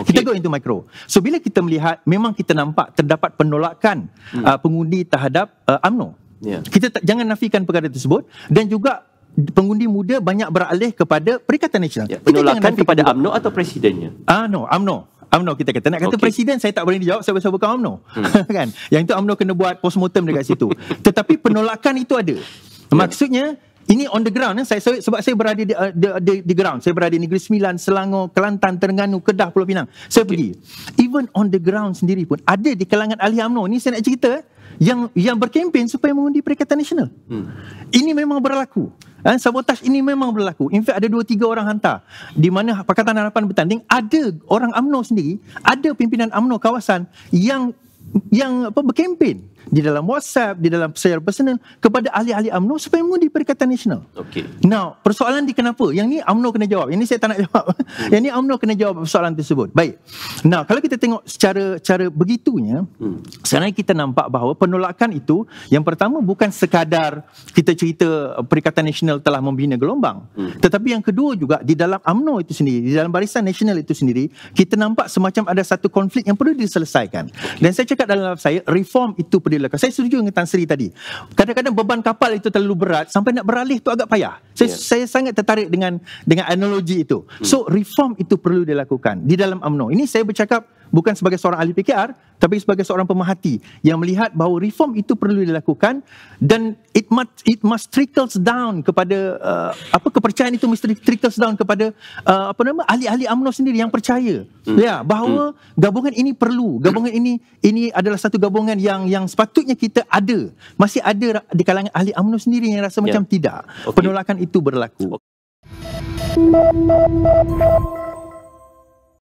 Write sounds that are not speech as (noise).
Okay. Kita go into micro. So bila kita melihat memang kita nampak terdapat penolakan hmm. uh, pengundi terhadap uh, AMNO. Yeah. Kita tak, jangan nafikan perkara tersebut dan juga pengundi muda banyak beralih kepada Perikatan Nasional. Yeah. Penolakan kepada AMNO atau presidennya? Ah uh, no, AMNO. AMNO kita kata nak kata okay. presiden saya tak boleh dijawab sebab saya bukan AMNO. Hmm. (laughs) kan? Yang itu AMNO kena buat postmortem dekat situ. (laughs) Tetapi penolakan itu ada. Ya. Maksudnya ini on the ground. Eh? Saya, saya, sebab saya berada di, uh, di, di, di ground. Saya berada di Negeri Sembilan, Selangor, Kelantan, Terengganu, Kedah, Pulau Pinang. Saya okay. pergi. Even on the ground sendiri pun. Ada di kalangan ahli UMNO. Ini saya nak cerita. Eh? Yang yang berkempen supaya mengundi Perikatan Nasional. Hmm. Ini memang berlaku. Eh? Sabotaj ini memang berlaku. In fact ada dua tiga orang hantar. Di mana Pakatan Harapan bertanding. Ada orang UMNO sendiri. Ada pimpinan UMNO kawasan yang yang apa berkempen di dalam WhatsApp, di dalam secara personal kepada ahli-ahli UMNO supaya mengundi Perikatan Nasional. Okay. Now, persoalan di kenapa? Yang ni AMNO kena jawab. Yang ni saya tak nak (laughs) jawab. Hmm. Yang ni AMNO kena jawab persoalan tersebut. Baik. Now, kalau kita tengok secara cara begitunya, hmm. sekarang kita nampak bahawa penolakan itu yang pertama bukan sekadar kita cerita uh, Perikatan Nasional telah membina gelombang. Hmm. Tetapi yang kedua juga di dalam AMNO itu sendiri, di dalam barisan nasional itu sendiri, kita nampak semacam ada satu konflik yang perlu diselesaikan. Okay. Dan saya cakap dalam saya, reform itu perlu dilakukan. Saya setuju dengan Tan Sri tadi. Kadang-kadang beban kapal itu terlalu berat sampai nak beralih tu agak payah. Saya yeah. saya sangat tertarik dengan dengan analogi itu. Hmm. So reform itu perlu dilakukan di dalam UMNO. Ini saya bercakap bukan sebagai seorang ahli PKR tapi sebagai seorang pemerhati yang melihat bahawa reform itu perlu dilakukan dan it must it must trickles down kepada uh, apa kepercayaan itu mesti trickles down kepada uh, apa nama ahli-ahli UMNO sendiri yang percaya hmm. ya bahawa hmm. gabungan ini perlu gabungan ini ini adalah satu gabungan yang yang sepatutnya kita ada masih ada di kalangan ahli AMNO sendiri yang rasa yeah. macam tidak okay. penolakan itu berlaku okay.